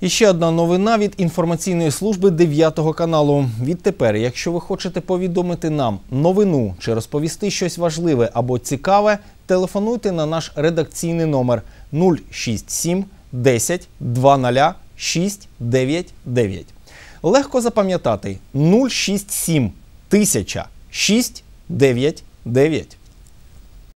І ще одна новина від інформаційної служби 9 каналу. Відтепер, якщо ви хочете повідомити нам новину чи розповісти щось важливе або цікаве, телефонуйте на наш редакційний номер 067 10 00 699. Легко запам'ятати 067 1000 699.